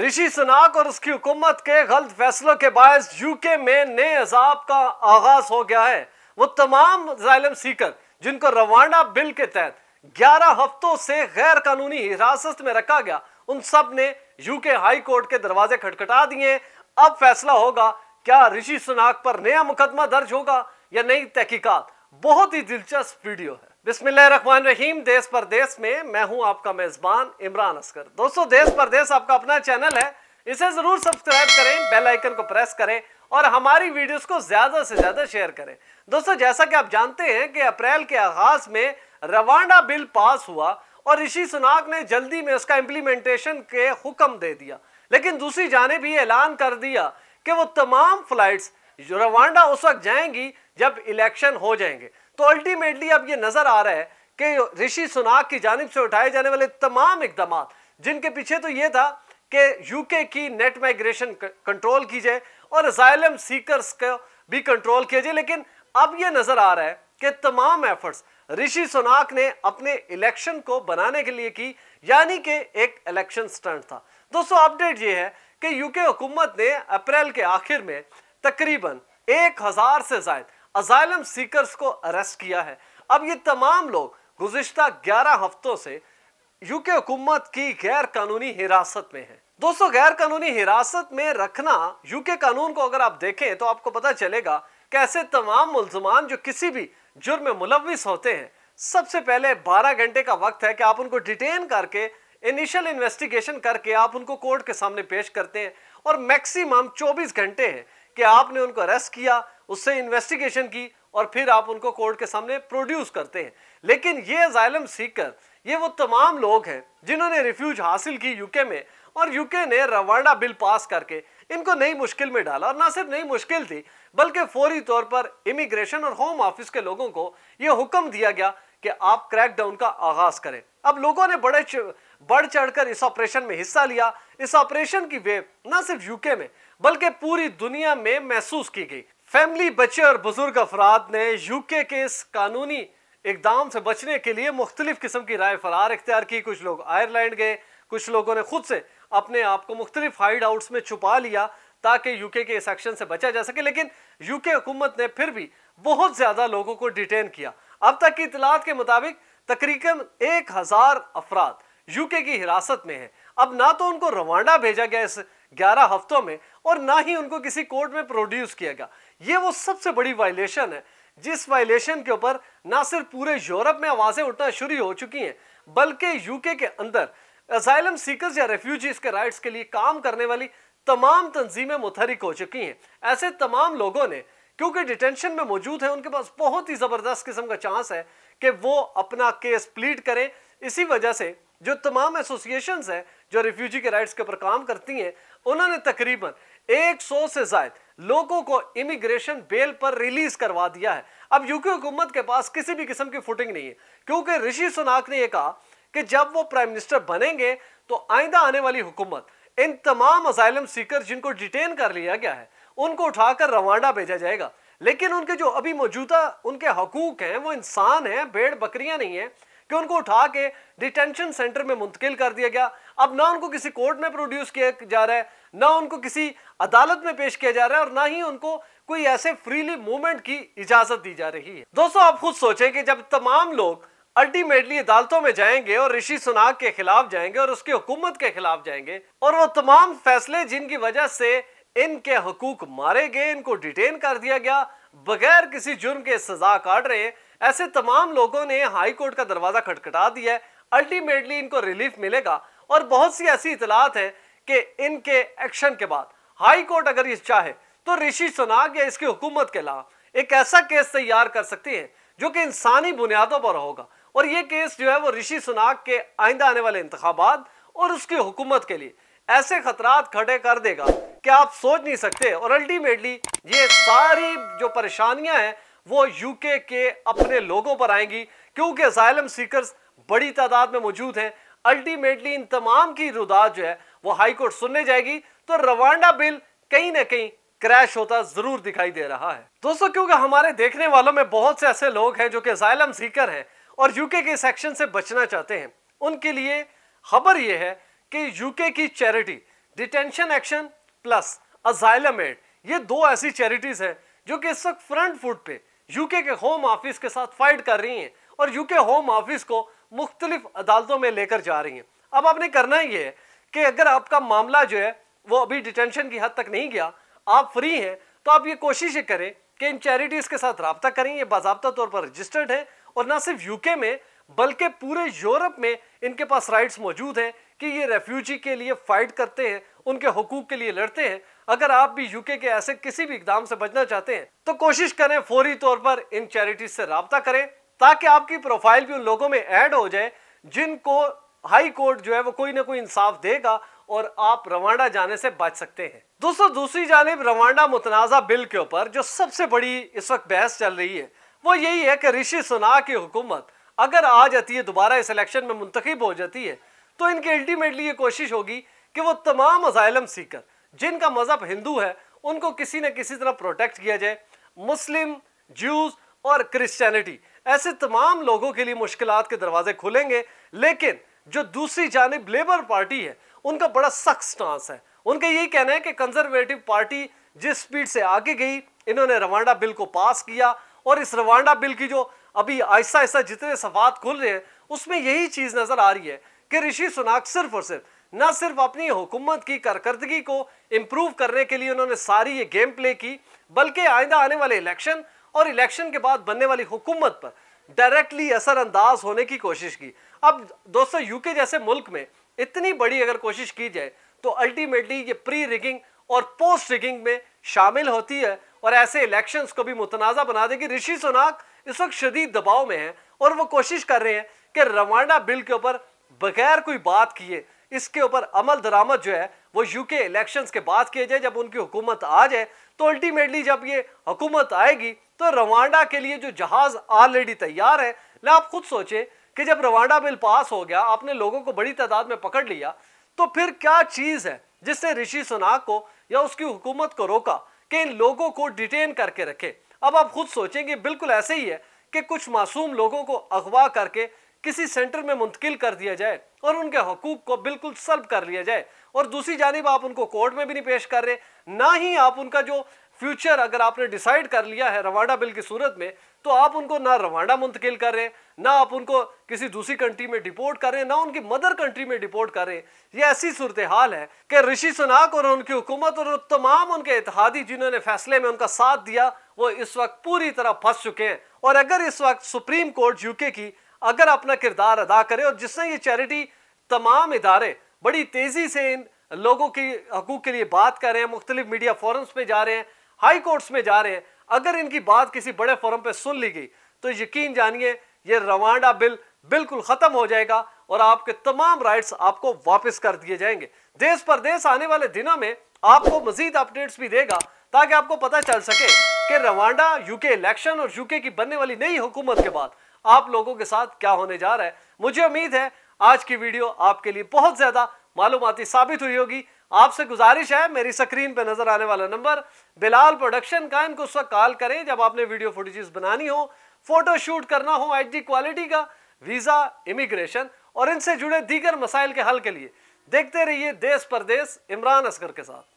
ऋषि सुनाक और उसकी हुकूमत के गलत फैसलों के बायस यूके में नए अजाब का आगाज हो गया है वो तमाम जालम सीकर जिनको रवाना बिल के तहत 11 हफ्तों से गैर कानूनी हिरासत में रखा गया उन सब ने यूके हाई कोर्ट के दरवाजे खटखटा दिए अब फैसला होगा क्या ऋषि सुनाक पर नया मुकदमा दर्ज होगा या नई तहकीकात बहुत ही दिलचस्प वीडियो है बिस्मिल्ल रहीम देश परदेश में मैं हूं आपका मेज़बान इमरान असकर दोस्तों देश परदेश आपका अपना चैनल है इसे ज़रूर सब्सक्राइब करें बेल आइकन को प्रेस करें और हमारी वीडियोस को ज़्यादा से ज़्यादा शेयर करें दोस्तों जैसा कि आप जानते हैं कि अप्रैल के आगाज़ में रवांडा बिल पास हुआ और ऋषि सुनाक ने जल्दी में उसका इम्प्लीमेंटेशन के हुक्म दे दिया लेकिन दूसरी जानब ये ऐलान कर दिया कि वो तमाम फ्लाइट्स रवांडा उस वक्त जाएंगी जब इलेक्शन हो जाएंगे तो अल्टीमेटली अब ये नजर आ रहा है कि ऋषि सुनाक की जानब से उठाए जाने वाले तमाम इकदाम जिनके पीछे तो ये था कि यूके की नेट माइग्रेशन कंट्रोल की जाए और जायलम सीकर्स को भी कंट्रोल किया जाए लेकिन अब ये नजर आ रहा है कि तमाम एफर्ट्स ऋषि सुनाक ने अपने इलेक्शन को बनाने के लिए की यानी कि एक इलेक्शन स्टंट था दोस्तों अपडेट ये है कि यूके हुकूमत ने अप्रैल के आखिर में तकरीबन एक हज़ार से जायद अजाइलम सीकर्स को अरेस्ट किया है अब ये तमाम लोग गुजशत ग्यारह हफ्तों से यूके हुकूमत की गैर कानूनी हिरासत में है दोस्तों गैर कानूनी हिरासत में रखना यूके कानून को अगर आप देखें तो आपको पता चलेगा कैसे तमाम मुलजमान जो किसी भी जुर्म में मुलविस होते हैं सबसे पहले 12 घंटे का वक्त है कि आप उनको डिटेन करके इनिशियल इन्वेस्टिगेशन करके आप उनको कोर्ट के सामने पेश करते हैं और मैक्सिमम 24 घंटे हैं कि आपने उनको अरेस्ट किया उससे इन्वेस्टिगेशन की और फिर आप उनको कोर्ट के सामने प्रोड्यूस करते हैं लेकिन ये जायलम सीकर ये वो तमाम लोग हैं जिन्होंने रिफ्यूज हासिल की यूके में और यूके ने रवांडा बिल पास करके इनको नई मुश्किल में डाला और ना सिर्फ नई मुश्किल थी बल्कि फौरी तौर पर इमिग्रेशन और होम ऑफिस के लोगों को ये हुक्म दिया गया कि आप क्रैकडाउन का आगाज करें अब लोगों ने बड़े बढ़ चढ़कर इस ऑपरेशन में हिस्सा लिया इस ऑपरेशन की वेव न सिर्फ यूके में बल्कि पूरी दुनिया में महसूस की गई फैमिली बच्चे और बुजुर्ग अफराद ने यूके के इस कानूनी इकदाम से बचने के लिए मुख्तलिफ किस्म की राय फरार इख्तियार की कुछ लोग आयरलैंड गए कुछ लोगों ने खुद से अपने आप को मुख्तलिफ हाइड आउट्स में छुपा लिया ताकि यूके के इस एक्शन से बचा जा सके लेकिन यूके हुकूमत ने फिर भी बहुत ज़्यादा लोगों को डिटेन किया अब तक की इतलात के मुताबिक तकरीबन एक हजार अफराद यूके की हिरासत में है अब ना तो उनको रवांडा भेजा गया इस ग्यारह हफ्तों में और ना ही उनको किसी कोर्ट में प्रोड्यूस किया गया ये वो सबसे बड़ी वायलेशन है जिस वायलेशन के ऊपर ना सिर्फ पूरे यूरोप में आवाज़ें उठना शुरू हो चुकी हैं बल्कि यूके के अंदर असाइलम सीकर्स या रेफ्यूजीज के राइट्स के लिए काम करने वाली तमाम तंजीमें मुतहरिक हो चुकी हैं ऐसे तमाम लोगों ने क्योंकि डिटेंशन में मौजूद है उनके पास बहुत ही ज़बरदस्त किस्म का चांस है कि वो अपना केस प्लीट करें इसी वजह से जो तमाम एसोसिएशन है जो रिफ्यूजी के राइट्स के ऊपर काम करती हैं उन्होंने तकरीबन 100 से जायद लोगों को इमिग्रेशन बेल पर रिलीज करवा दिया है अब यूके हुकूमत के पास किसी भी किस्म की फुटिंग नहीं है क्योंकि ऋषि सुनाक ने यह कहा कि जब वो प्राइम मिनिस्टर बनेंगे तो आइंदा आने वाली हुकूमत इन तमाम अजाइलम सीकर जिनको डिटेन कर लिया गया है उनको उठाकर रवांडा भेजा जाएगा लेकिन उनके जो अभी मौजूदा उनके हकूक हैं वो इंसान हैं भेड़ बकरियां नहीं हैं कि उनको उठा के डिटेंशन सेंटर में मुंतकिल कर दिया गया अब ना उनको किसी कोर्ट में प्रोड्यूस किया जा रहा है ना उनको किसी अदालत में पेश किया जा रहा है और ना ही उनको कोई ऐसे फ्रीली मूवमेंट की इजाजत दी जा रही है दोस्तों आप खुद सोचें कि जब तमाम लोग अल्टीमेटली अदालतों में जाएंगे और ऋषि सुनाक के खिलाफ जाएंगे और उसकी हुकूमत के खिलाफ जाएंगे और वो तमाम फैसले जिनकी वजह से इनके हकूक मारे गए इनको डिटेन कर दिया गया बगैर किसी जुर्म के सजा काट रहे ऐसे तमाम लोगों ने हाई कोर्ट का दरवाज़ा खटखटा दिया है अल्टीमेटली इनको रिलीफ मिलेगा और बहुत सी ऐसी इतलात है कि इनके एक्शन के बाद हाई कोर्ट अगर ये चाहे तो ऋषि सुनाग या इसकी हुकूमत के खिलाफ एक ऐसा केस तैयार कर सकती है जो कि इंसानी बुनियादों पर होगा और ये केस जो है वो ऋषि सुनाग के आइंदा आने वाले इंतबात और उसकी हुकूमत के लिए ऐसे खतरात खड़े कर देगा कि आप सोच नहीं सकते और अल्टीमेटली ये सारी जो परेशानियां हैं वो यूके के अपने लोगों पर आएंगी क्योंकि जायलम सीकर्स बड़ी तादाद में मौजूद हैं अल्टीमेटली इन तमाम की रुदात जो है वो हाई कोर्ट सुनने जाएगी तो रवांडा बिल कहीं ना कहीं क्रैश होता जरूर दिखाई दे रहा है दोस्तों क्योंकि हमारे देखने वालों में बहुत से ऐसे लोग हैं जो कि जायलम सीकर हैं और यूके के सेक्शन से बचना चाहते हैं उनके लिए खबर यह है कि यूके की charity detention action plus asylum aid ये दो ऐसी चैरिटीज़ हैं जो कि इस वक्त फ्रंट फुट पे यूके के होम ऑफिस के साथ फाइट कर रही हैं और यूके होम ऑफिस को मुख्तलिफ अदालतों में लेकर जा रही हैं अब आपने करना ये है कि अगर आपका मामला जो है वो अभी डिटेंशन की हद तक नहीं गया आप फ्री हैं तो आप ये कोशिश करें कि इन चैरिटीज़ के साथ रबता करें ये बाबा तौर पर रजिस्टर्ड है और ना सिर्फ यूके में बल्कि पूरे यूरोप में इनके पास राइट्स मौजूद हैं कि ये रेफ्यूजी के लिए फाइट करते हैं उनके हकूक के लिए लड़ते हैं अगर आप भी यूके के ऐसे किसी भी इकदाम से बचना चाहते हैं तो कोशिश करें फौरी तौर पर इन चैरिटीज से रबता करें ताकि आपकी प्रोफाइल भी उन लोगों में ऐड हो जाए जिनको हाई कोर्ट जो है वो कोई ना कोई इंसाफ देगा और आप रवांडा जाने से बच सकते हैं दोस्तों दूसरी जानब रवांडा मुतनाज़ा बिल के ऊपर जो सबसे बड़ी इस वक्त बहस चल रही है वो यही है कि ऋषि सुना की हुकूमत अगर आ जाती है दोबारा इस इलेक्शन में मुंतखब हो जाती है तो इनकी अल्टीमेटली ये कोशिश होगी कि वो तमाम अजायलम सीकर जिनका मज़हब हिंदू है उनको किसी न किसी तरह प्रोटेक्ट किया जाए मुस्लिम जूस और क्रिश्चियनिटी ऐसे तमाम लोगों के लिए मुश्किल के दरवाजे खुलेंगे लेकिन जो दूसरी जानब लेबर पार्टी है उनका बड़ा सख्त स्टांस है उनका यही कहना है कि कंजर्वेटिव पार्टी जिस स्पीड से आगे गई इन्होंने रवांडा बिल को पास किया और इस रवांडा बिल की जो अभी आहिस्ता आहिस्ता जितने सफात खुल रहे हैं उसमें यही चीज़ नज़र आ रही है कि ऋषि सुनाक सिर्फ और सिर्फ न सिर्फ अपनी हुकूमत की कारकर्दगी को इम्प्रूव करने के लिए उन्होंने सारी ये गेम प्ले की बल्कि आइंदा आने वाले इलेक्शन और इलेक्शन के बाद बनने वाली हुकूमत पर डायरेक्टली असरअंदाज होने की कोशिश की अब दोस्तों यूके जैसे मुल्क में इतनी बड़ी अगर कोशिश की जाए तो अल्टीमेटली ये प्री रिगिंग और पोस्ट रिगिंग में शामिल होती है और ऐसे इलेक्शंस को भी मुतनाज़ा बना देगी ऋषि सुनाक इस वक्त शदीद दबाव में है और वो कोशिश कर रहे हैं कि रवाना बिल के ऊपर बगैर कोई बात किए इसके ऊपर अमल दरामद जो है वो यूके इलेक्शंस के बाद किए जाए जब उनकी हुकूमत आ जाए तो अल्टीमेटली जब ये हुकूमत आएगी तो रवांडा के लिए जो जहाज ऑलरेडी तैयार है ना आप खुद सोचें कि जब रवांडा बिल पास हो गया आपने लोगों को बड़ी तादाद में पकड़ लिया तो फिर क्या चीज़ है जिससे ऋषि सुनाक को या उसकी हुकूमत को रोका कि इन लोगों को डिटेन करके रखे अब आप खुद सोचेंगे बिल्कुल ऐसे ही है कि कुछ मासूम लोगों को अगवा करके किसी सेंटर में मुंतकिल कर दिया जाए और उनके हकूक को बिल्कुल सलब कर लिया जाए और दूसरी जानब आप उनको कोर्ट में भी नहीं पेश कर रहे ना ही आप उनका जो फ्यूचर अगर आपने डिसाइड कर लिया है रवांडा बिल की सूरत में तो आप उनको ना रवांडा मुंतकिल कर रहे ना आप उनको किसी दूसरी कंट्री में डिपोर्ट कर रहे ना उनकी मदर कंट्री में डिपोर्ट कर रहे हैं ये ऐसी सूरत हाल है कि ऋषि सुनाक और उनकी हुकूमत और तमाम उनके इतिहादी जिन्होंने फैसले में उनका साथ दिया वो इस वक्त पूरी तरह फंस चुके हैं और अगर इस वक्त सुप्रीम कोर्ट यूके की अगर अपना किरदार अदा करे और जिसने ये चैरिटी तमाम इदारे बड़ी तेज़ी से इन लोगों के हकूक़ के लिए बात कर रहे हैं मुख्तलिफ मीडिया फोरम्स में जा रहे हैं हाई कोर्ट्स में जा रहे हैं अगर इनकी बात किसी बड़े फोरम पर सुन ली गई तो यकीन जानिए ये रवांडा बिल बिल्कुल ख़त्म हो जाएगा और आपके तमाम राइट्स आपको वापस कर दिए जाएंगे देश परदेश आने वाले दिनों में आपको मजीद अपडेट्स भी देगा ताकि आपको पता चल सके कि रवांडा यूके इलेक्शन और यूके की बनने वाली नई हुकूमत के बाद आप लोगों के साथ क्या होने जा रहा है मुझे उम्मीद है आज की वीडियो आपके लिए बहुत ज़्यादा मालूमती साबित हुई होगी आपसे गुजारिश है मेरी स्क्रीन पर नज़र आने वाला नंबर बिलाल प्रोडक्शन का इनको उस वक्त कॉल करें जब आपने वीडियो फुटेजेस बनानी हो फोटो शूट करना हो एच डी क्वालिटी का वीज़ा इमिग्रेशन और इनसे जुड़े दीगर मसाइल के हल के लिए देखते रहिए देश परदेश इमरान असगर के साथ